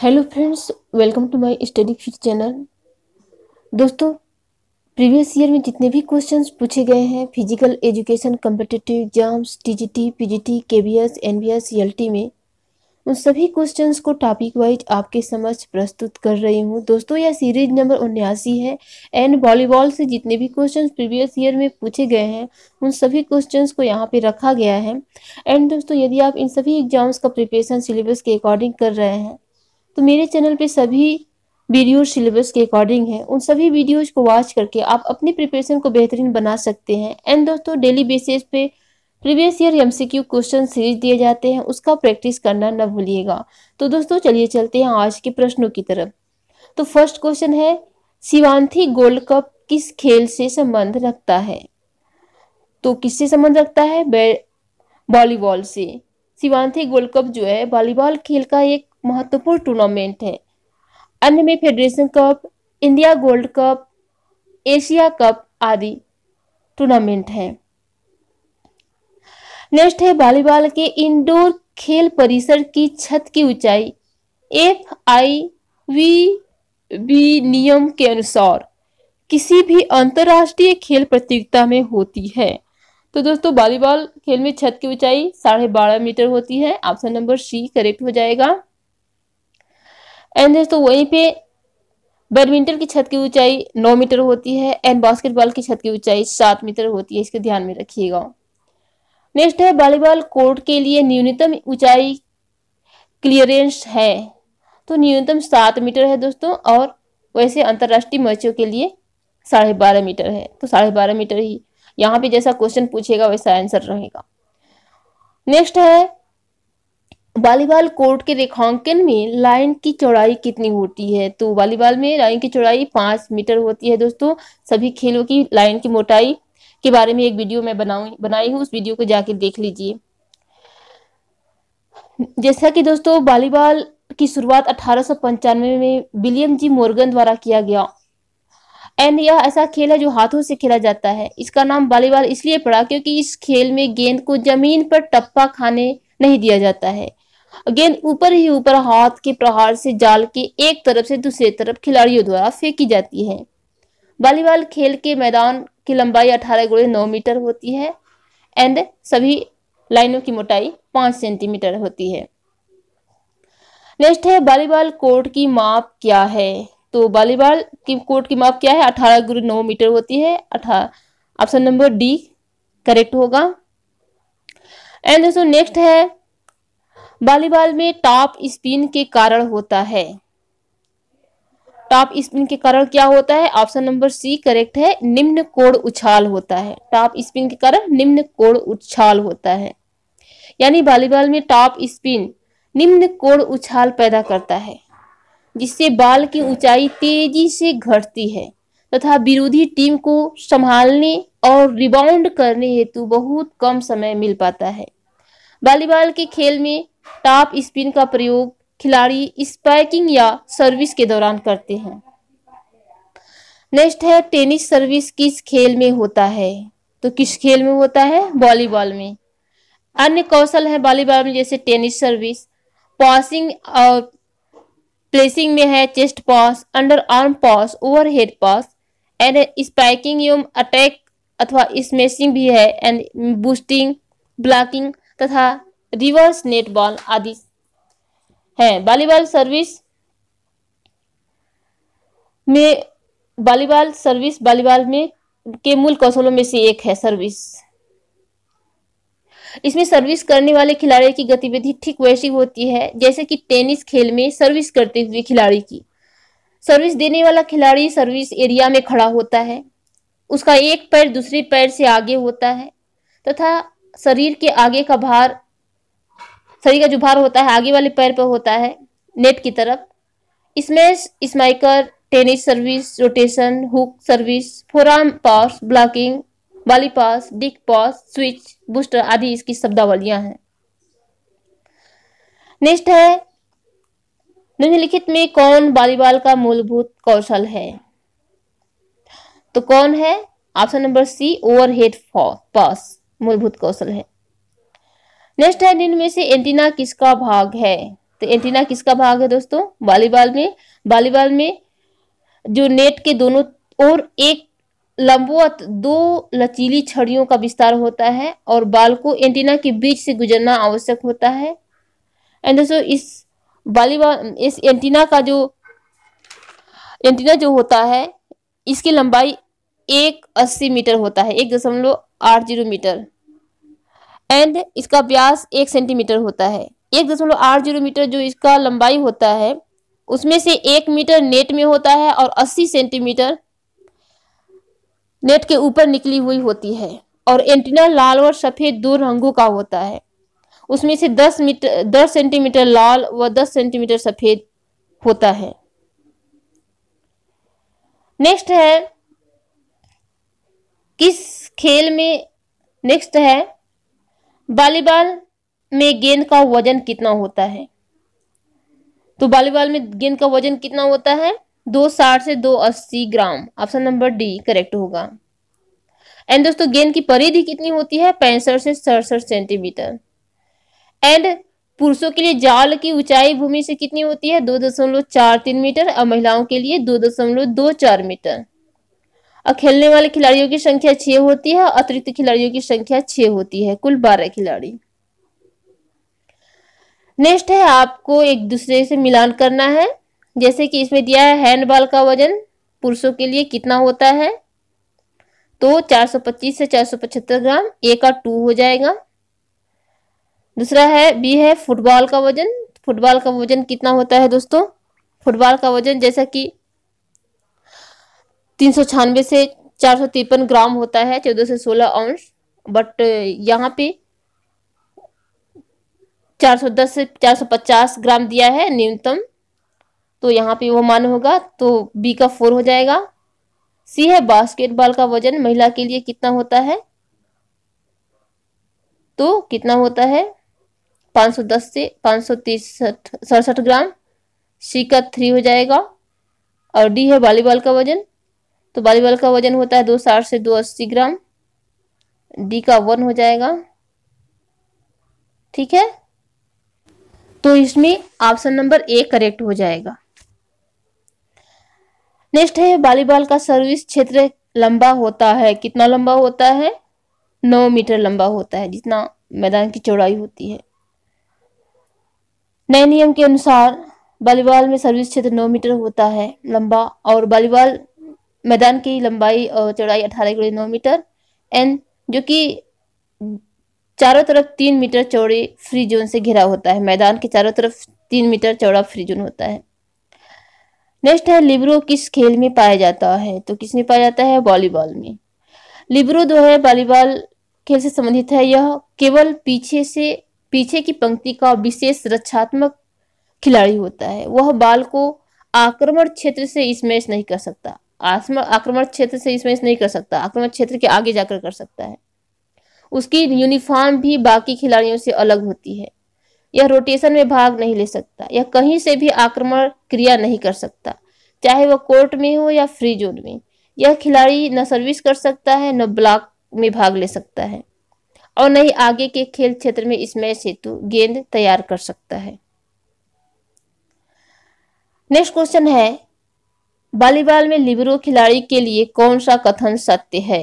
hello friends welcome to my study fit channel दोस्तों previous year में जितने भी क्वेश्चंस पूछे गए हैं physical education competitive exams TGT PGT KBS NBS LT में उन सभी क्वेश्चंस को टॉपिक वाइज आपके समझ प्रस्तुत कर रही हूँ दोस्तों यह सीरीज नंबर उन्यासी है एंड वॉलीबॉल से जितने भी क्वेश्चंस प्रीवियस ईयर में पूछे गए हैं उन सभी क्वेश्चंस को यहाँ पे रखा गया है एंड दोस्तों यदि आप इन सभी एग्जाम्स का प्रिपरेशन सिलेबस के अकॉर्डिंग कर रहे हैं तो मेरे चैनल पे सभी वीडियो सिलेबस के अकॉर्डिंग है उन सभी वीडियोज को वॉच करके आप अपनी प्रिपरेशन को बेहतरीन बना सकते हैं एंड दोस्तों डेली बेसिस पे previous year MCQ question series दिए जाते हैं उसका प्रैक्टिस करना न भूलिएगा तो दोस्तों चलिए चलते हैं आज के प्रश्नों की तरफ तो फर्स्ट क्वेश्चन है शिवांथी गोल्ड कप किस खेल से संबंध रखता है तो किससे संबंध रखता है वॉलीबॉल से शिवांथी गोल्ड कप जो है वॉलीबॉल खेल का एक महत्वपूर्ण टूर्नामेंट है अन्य में federation cup India gold cup Asia cup आदि टूर्नामेंट है नेक्स्ट है वॉलीबॉल के इंडोर खेल परिसर की छत की ऊंचाई एफ आई वी बी नियम के अनुसार किसी भी अंतरराष्ट्रीय खेल प्रतियोगिता में होती है तो दोस्तों वॉलीबॉल खेल में छत की ऊंचाई साढ़े बारह मीटर होती है ऑप्शन नंबर सी करेक्ट हो जाएगा एंड दोस्तों वहीं पे बैडमिंटन की छत की ऊंचाई नौ मीटर होती है एंड बास्केटबॉल की छत की ऊंचाई सात मीटर होती है इसके ध्यान में रखिएगा नेक्स्ट है वॉलीबॉल कोर्ट के लिए न्यूनतम ऊंचाई क्लियरेंस है तो न्यूनतम सात मीटर है दोस्तों और वैसे अंतर्राष्ट्रीय मैचों के लिए साढ़े बारह मीटर है तो साढ़े बारह मीटर ही यहाँ पे जैसा क्वेश्चन पूछेगा वैसा आंसर रहेगा नेक्स्ट है वॉलीबॉल कोर्ट के रेखांकन में लाइन की चौड़ाई कितनी होती है तो वॉलीबॉल में लाइन की चौड़ाई पांच मीटर होती है दोस्तों सभी खेलों की लाइन की मोटाई के बारे में एक वीडियो मैं बनाऊ बनाई हूँ उस वीडियो को जाके देख लीजिए जैसा कि दोस्तों वॉलीबॉल की शुरुआत अठारह में विलियम जी मोर्गन द्वारा किया गया एंड यह ऐसा खेल है जो हाथों से खेला जाता है इसका नाम वॉलीबॉल इसलिए पड़ा क्योंकि इस खेल में गेंद को जमीन पर टप्पा खाने नहीं दिया जाता है अगेन ऊपर ही ऊपर हाथ के प्रहार से जाल के एक तरफ से दूसरे तरफ खिलाड़ियों द्वारा फेंकी जाती है वॉलीबॉल खेल के मैदान की लंबाई अठारह गुड़े नौ मीटर होती है एंड सभी लाइनों की मोटाई पांच सेंटीमीटर होती है नेक्स्ट है वॉलीबॉल कोर्ट की माप क्या है तो वॉलीबॉल की कोर्ट की माप क्या है अठारह गुड़े नौ मीटर होती है अठारह ऑप्शन नंबर डी करेक्ट होगा एंड दोस्तों नेक्स्ट है वॉलीबॉल में टॉप स्पिन के कारण होता है टॉप स्पिन के कारण क्या होता है ऑप्शन नंबर सी करेक्ट है निम्न कोण उछाल होता है टॉप स्पिन के कारण निम्न कोण उछाल होता है यानी वॉलीबॉल में टॉप स्पिन निम्न कोण उछाल पैदा करता है जिससे बाल की ऊंचाई तेजी से घटती है तथा विरोधी टीम को संभालने और रिबाउंड करने हेतु बहुत कम समय मिल पाता है वॉलीबॉल के खेल में टॉप स्पिन का प्रयोग खिलाड़ी स्पाइकिंग या सर्विस के दौरान करते हैं नेक्स्ट है टेनिस सर्विस किस खेल में होता है तो किस खेल में होता है वॉलीबॉल में अन्य कौशल है वॉलीबॉल में जैसे टेनिस सर्विस पासिंग और प्लेसिंग में है chest pass underarm pass overhead pass and spiking एवं अटैक अथवा स्मैशिंग भी है एंड बूस्टिंग ब्लॉकिंग तथा रिवर्स नेट बॉल आदि है वॉलीबॉल सर्विस में वॉलीबॉल सर्विस वॉलीबॉल में के मूल कौशलों में से एक है सर्विस इसमें सर्विस करने वाले खिलाड़ी की गतिविधि ठीक वैसी होती है जैसे कि टेनिस खेल में सर्विस करते हुए खिलाड़ी की सर्विस देने वाला खिलाड़ी सर्विस एरिया में खड़ा होता है उसका एक पैर दूसरे पैर से आगे होता है तथा शरीर के आगे का भार शरीर का जो भार होता है आगे वाले पैर पर होता है नेट की तरफ इसमें spiker tennis service rotation hook service forearm pass blocking वाली pass dig pass switch booster आदि इसकी शब्दावलियां हैं नेक्स्ट है निम्नलिखित में कौन वॉलीबॉल का मूलभूत कौशल है तो कौन है option number C overhead pass मूलभूत कौशल है नेक्स्ट है निम्न में से एंटीना किसका भाग है तो एंटीना किसका भाग है दोस्तों वॉलीबॉल में वॉलीबॉल में जो नेट के दोनों और एक लंबवत दो लचीली छड़ियों का विस्तार होता है और बाल को एंटीना के बीच से गुजरना आवश्यक होता है एंड दोस्तों इस वॉलीबॉल इस एंटीना का जो एंटीना जो होता है इसकी लंबाई एक अस्सी मीटर होता है एक दशमलव आठ जीरो मीटर एंड इसका व्यास एक सेंटीमीटर होता है एक दशमलव आठ जीरो मीटर जो इसका लंबाई होता है उसमें से एक मीटर नेट में होता है और अस्सी सेंटीमीटर नेट के ऊपर निकली हुई होती है और एंटीना लाल और सफ़ेद दो रंगों का होता है उसमें से दस मीटर दस सेंटीमीटर लाल व दस सेंटीमीटर सफ़ेद होता है नेक्स्ट है किस खेल में नेक्स्ट है वॉलीबॉल में गेंद का वजन कितना होता है तो वॉलीबॉल में गेंद का वजन कितना होता है दो साठ से दो अस्सी gram option number D correct होगा एंड दोस्तों गेंद की परिधि कितनी होती है पैंसठ से सड़सठ सेंटीमीटर एंड पुरुषों के लिए जाल की ऊंचाई भूमि से कितनी होती है दो दशमलव चार तीन मीटर और महिलाओं के लिए दो दशमलव दो चार मीटर और खेलने वाले खिलाड़ियों की संख्या छह होती है और अतिरिक्त खिलाड़ियों की संख्या छह होती है कुल बारह खिलाड़ी नेक्स्ट है आपको एक दूसरे से मिलान करना है जैसे कि इसमें दिया है हैंडबॉल का वजन पुरुषों के लिए कितना होता है तो 425 से 475 ग्राम ए का टू हो जाएगा दूसरा है बी है फुटबॉल का वजन फुटबॉल का वजन कितना होता है दोस्तों फुटबॉल का वजन जैसा कि तीन सौ छियानवे से चार सौ तिरपन ग्राम होता है चौदह से सोलह आउंस बट यहाँ पे चार सौ दस से चार सौ पचास ग्राम दिया है न्यूनतम तो यहाँ पे वो मान होगा तो बी का फोर हो जाएगा सी है बास्केटबॉल का वजन महिला के लिए कितना होता है तो कितना होता है 510 से पाँच सौ सड़सठ ग्राम सी का थ्री हो जाएगा और डी है वॉलीबॉल का वजन तो वॉलीबॉल का वजन होता है दो साठ से दो अस्सी ग्राम डी का वन हो जाएगा ठीक है तो इसमें ऑप्शन नंबर ए करेक्ट हो जाएगा नेक्स्ट है वॉलीबॉल का सर्विस क्षेत्र लंबा होता है कितना लंबा होता है नौ मीटर लंबा होता है जितना मैदान की चौड़ाई होती है नए नियम के अनुसार वॉलीबॉल में सर्विस क्षेत्र नौ मीटर होता है लंबा और वॉलीबॉल मैदान की लंबाई और चौड़ाई अठारह गुड़ी नौ मीटर एंड जो कि चारों तरफ तीन मीटर चौड़े फ्री जोन से घिरा होता है मैदान के चारों तरफ तीन मीटर चौड़ा फ्री जोन होता है नेक्स्ट है लिब्रो किस खेल में पाया जाता है तो किस में पाया जाता है वॉलीबॉल में लिब्रो जो है वॉलीबॉल खेल से संबंधित है यह केवल पीछे से पीछे की पंक्ति का विशेष रक्षात्मक खिलाड़ी होता है वह बाल को आक्रमण क्षेत्र से स्मैश नहीं कर सकता आक्रमण क्षेत्र से इसमें नहीं कर सकता आक्रमण क्षेत्र के आगे जाकर कर सकता है उसकी यूनिफॉर्म भी बाकी खिलाड़ियों से अलग होती है यह रोटेशन में भाग नहीं ले सकता यह कहीं से भी आक्रमण क्रिया नहीं कर सकता चाहे वह कोर्ट में हो या फ्री जोन में यह खिलाड़ी न सर्विस कर सकता है न ब्लॉक में भाग ले सकता है और न ही आगे के खेल क्षेत्र में इसमें हेतु गेंद तैयार कर सकता है नेक्स्ट क्वेश्चन है वॉलीबॉल में लिबरो खिलाड़ी के लिए कौन सा कथन सत्य है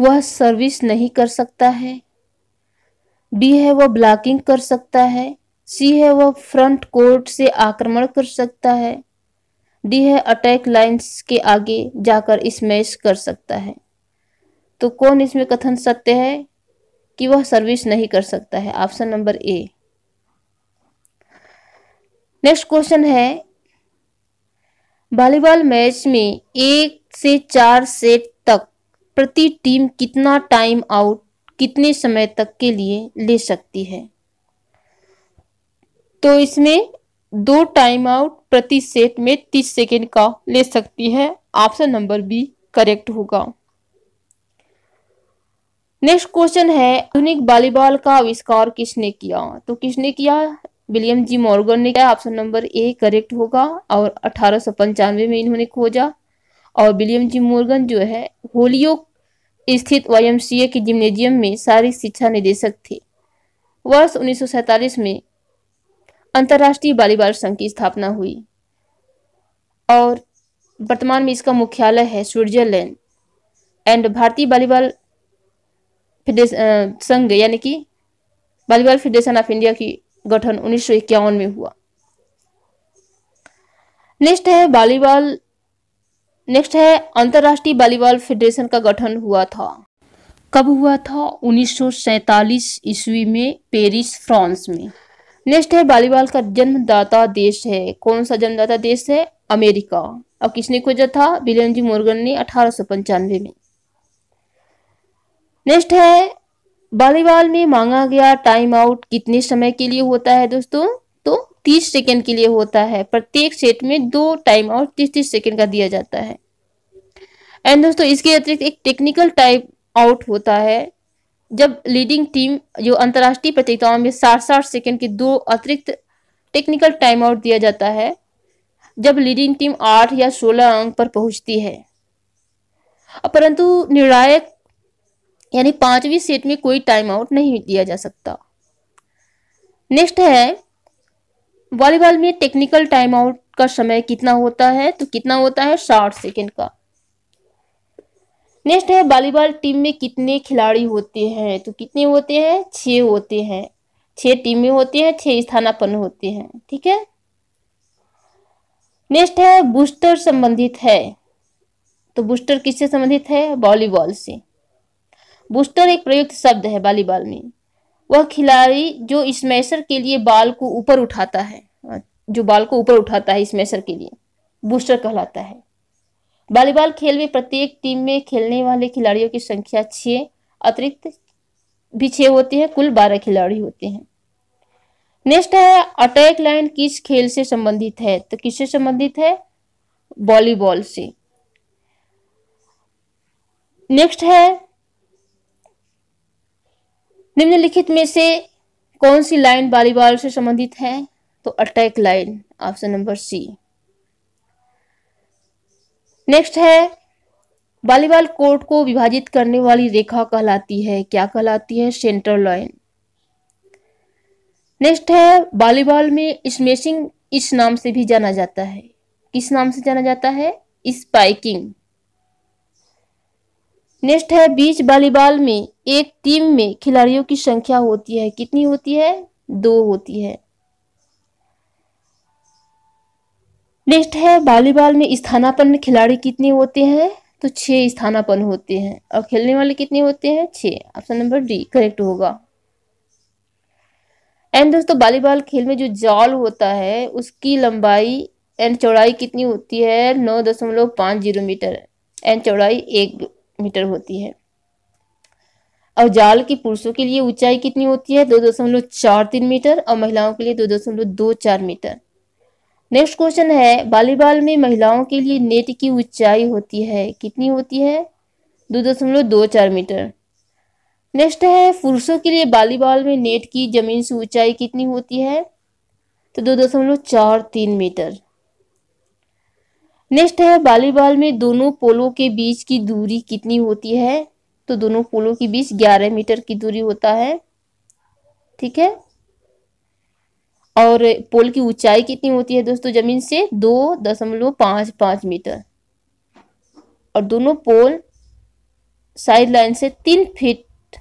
वह सर्विस नहीं कर सकता है बी है वह ब्लॉकिंग कर सकता है सी है वह फ्रंट कोर्ट से आक्रमण कर सकता है डी है अटैक लाइंस के आगे जाकर स्मैश कर सकता है तो कौन इसमें कथन सत्य है कि वह सर्विस नहीं कर सकता है option number A next question है वॉलीबॉल मैच में एक से चार सेट तक प्रति टीम कितना टाइम आउट कितने समय तक के लिए ले सकती है तो इसमें दो टाइम आउट प्रति सेट में तीस सेकेंड का ले सकती है ऑप्शन नंबर बी करेक्ट होगा नेक्स्ट क्वेश्चन है आधुनिक वॉलीबॉल का आविष्कार किसने किया तो किसने किया विलियम जी मॉर्गन ने क्या ऑप्शन नंबर ए करेक्ट होगा और अठारह में इन्होंने खोजा और विलियम जी मॉर्गन जो है होलियो स्थित वाईएमसीए के जिम्नेजियम में सारी शिक्षा निदेशक थे वर्ष उन्नीस में अंतर्राष्ट्रीय बालीबाल संघ की स्थापना हुई और वर्तमान में इसका मुख्यालय है स्विट्जरलैंड एंड भारतीय बालीबाल फेडरेशन संघ यानी कि बालीबाल फेडरेशन ऑफ इंडिया की गठन उन्नीस में हुआ नेक्स्ट है बालीबॉल नेक्स्ट है अंतरराष्ट्रीय बालीबॉल फेडरेशन का गठन हुआ था कब हुआ था 1947 ईस्वी में पेरिस फ्रांस में नेक्स्ट है बालीबॉल का जन्मदाता देश है कौन सा जन्मदाता देश है अमेरिका और किसने खोजा था विलियम जी मोर्गन ने अठारह में नेक्स्ट है वॉलीबॉल में मांगा गया टाइम आउट कितने समय के लिए होता है दोस्तों तो तीस सेकेंड के लिए होता है प्रत्येक सेट में दो टाइम आउट तीस तीस सेकेंड का दिया जाता है एंड दोस्तों इसके अतिरिक्त एक टेक्निकल टाइम आउट होता है जब लीडिंग टीम जो अंतर्राष्ट्रीय प्रतियोगिताओं में साठ साठ सेकेंड के दो अतिरिक्त टेक्निकल टाइम आउट दिया जाता है जब लीडिंग टीम आठ या सोलह अंक पर पहुंचती है परंतु निर्णायक यानी पांचवी सेट में कोई टाइम आउट नहीं दिया जा सकता नेक्स्ट है वॉलीबॉल में टेक्निकल टाइम आउट का समय कितना होता है तो कितना होता है साठ सेकेंड का नेक्स्ट है वॉलीबॉल टीम में कितने खिलाड़ी होते हैं तो कितने होते हैं छ होते हैं छह टीमें होती होते हैं छह स्थानापन्न होते हैं ठीक है नेक्स्ट है बूस्टर संबंधित है तो बूस्टर किससे संबंधित है वॉलीबॉल से बूस्टर एक प्रयुक्त शब्द है वॉलीबॉल में वह खिलाड़ी जो स्मैशर के लिए बाल को ऊपर उठाता है जो बाल को ऊपर उठाता है स्मैशर के लिए बूस्टर कहलाता है वॉलीबॉल खेल में प्रत्येक टीम में खेलने वाले खिलाड़ियों की संख्या छः अतिरिक्त भी छः होते हैं कुल बारह खिलाड़ी होते हैं नेक्स्ट है अटैक लाइन किस खेल से संबंधित है तो किससे संबंधित है वॉलीबॉल से नेक्स्ट है निम्नलिखित में से कौन सी लाइन बालीवाल से संबंधित है तो attack line option number C next है बालीवाल कोर्ट को विभाजित करने वाली रेखा कहलाती है क्या कहलाती है सेंटर लाइन नेक्स्ट है बालीवाल में स्मेशिंग इस नाम से भी जाना जाता है किस नाम से जाना जाता है स्पाइकिंग नेक्स्ट है बीच बालीबाल में एक टीम में खिलाड़ियों की संख्या होती है कितनी होती है दो होती है नेक्स्ट है वॉलीबॉल में स्थानापन्न खिलाड़ी कितने होते हैं तो छह स्थानापन्न होते हैं और खेलने वाले कितने होते हैं छह ऑप्शन नंबर डी करेक्ट होगा एंड दोस्तों वॉलीबॉल खेल में जो जाल होता है उसकी लंबाई एंड चौड़ाई कितनी होती है नौ दशमलव पांच जीरो मीटर एंड चौड़ाई एक मीटर होती है और जाल की पुरुषों के लिए ऊंचाई कितनी होती है दो दशमलव चार तीन मीटर और महिलाओं के लिए दो दशमलव दो चार मीटर नेक्स्ट क्वेश्चन है वॉलीबॉल में महिलाओं के लिए नेट की ऊंचाई होती है कितनी होती है दो दशमलव दो चार मीटर नेक्स्ट है पुरुषों के लिए वॉलीबॉल में नेट की जमीन से ऊंचाई कितनी होती है तो दो दशमलव चार तीन मीटर नेक्स्ट है वॉलीबॉल में दोनों पोलों के बीच की दूरी कितनी होती है तो दोनों पोलों के बीच ग्यारह मीटर की दूरी होता है ठीक है और पोल की ऊंचाई कितनी होती है दोस्तों जमीन से दो दशमलव पाँच पाँच मीटर और दोनों पोल साइड लाइन से तीन फीट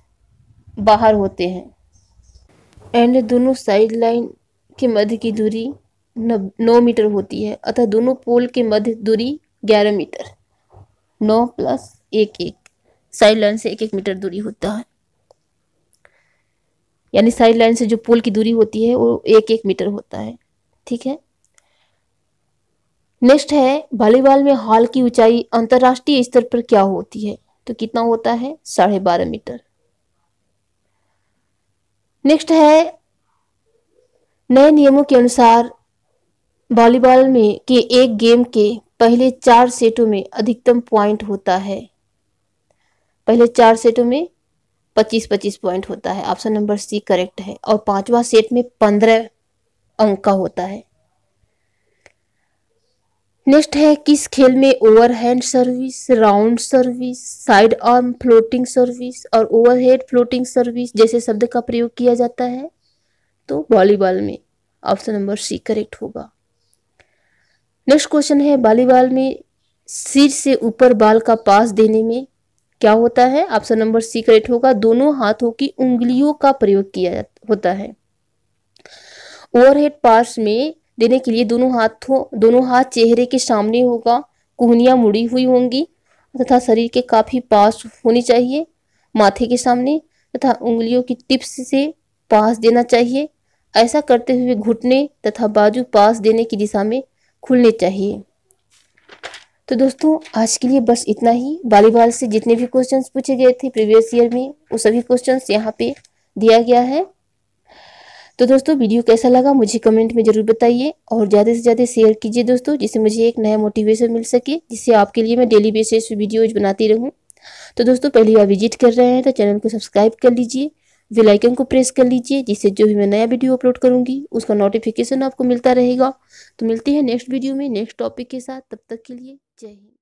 बाहर होते हैं एंड दोनों साइड लाइन के मध्य की दूरी नौ मीटर होती है अतः दोनों पोल के मध्य दूरी ग्यारह मीटर नौ प्लस एक एक साइड लाइन से एक एक मीटर दूरी होता है यानी साइड लाइन से जो पोल की दूरी होती है वो एक एक मीटर होता है ठीक है नेक्स्ट है वॉलीबॉल में हॉल की ऊंचाई अंतरराष्ट्रीय स्तर पर क्या होती है तो कितना होता है साढ़े बारह मीटर नेक्स्ट है नए नियमों के अनुसार वॉलीबॉल में के एक गेम के पहले चार सेटों में अधिकतम पॉइंट होता है पहले चार सेटों में पच्चीस पच्चीस पॉइंट होता है ऑप्शन नंबर सी करेक्ट है और पांचवा सेट में पंद्रह अंक का होता है नेक्स्ट है किस खेल में overhand service round service side arm floating service और ओवरहेड फ्लोटिंग सर्विस जैसे शब्द का प्रयोग किया जाता है तो वॉलीबॉल में ऑप्शन नंबर सी करेक्ट होगा नेक्स्ट क्वेश्चन है वॉलीबॉल में सिर से ऊपर बाल का पास देने में क्या होता है ऑप्शन नंबर सी करेक्ट होगा दोनों हाथों की उंगलियों का प्रयोग किया होता है ओवरहेड पार्स में देने के लिए दोनों हाथों दोनों हाथ चेहरे के सामने होगा कुहनिया मुड़ी हुई होंगी तथा शरीर के काफ़ी पास होनी चाहिए माथे के सामने तथा उंगलियों की टिप्स से पास देना चाहिए ऐसा करते हुए घुटने तथा बाजू पास देने की दिशा में खुलने चाहिए तो दोस्तों आज के लिए बस इतना ही बाल से जितने भी क्वेश्चंस पूछे गए थे प्रीवियस ईयर में वो सभी क्वेश्चंस यहाँ पे दिया गया है तो दोस्तों वीडियो कैसा लगा मुझे कमेंट में ज़रूर बताइए और ज़्यादा से ज़्यादा शेयर कीजिए दोस्तों जिससे मुझे एक नया मोटिवेशन मिल सके जिससे आपके लिए मैं डेली बेसिस पे वीडियोज बनाती रहूँ तो दोस्तों पहली बार विजिट कर रहे हैं तो चैनल को सब्सक्राइब कर लीजिए बेल आइकन को प्रेस कर लीजिए जिससे जो भी मैं नया वीडियो अपलोड करूंगी उसका नोटिफिकेशन आपको मिलता रहेगा तो मिलती है नेक्स्ट वीडियो में नेक्स्ट टॉपिक के साथ तब तक के लिए जय हिंद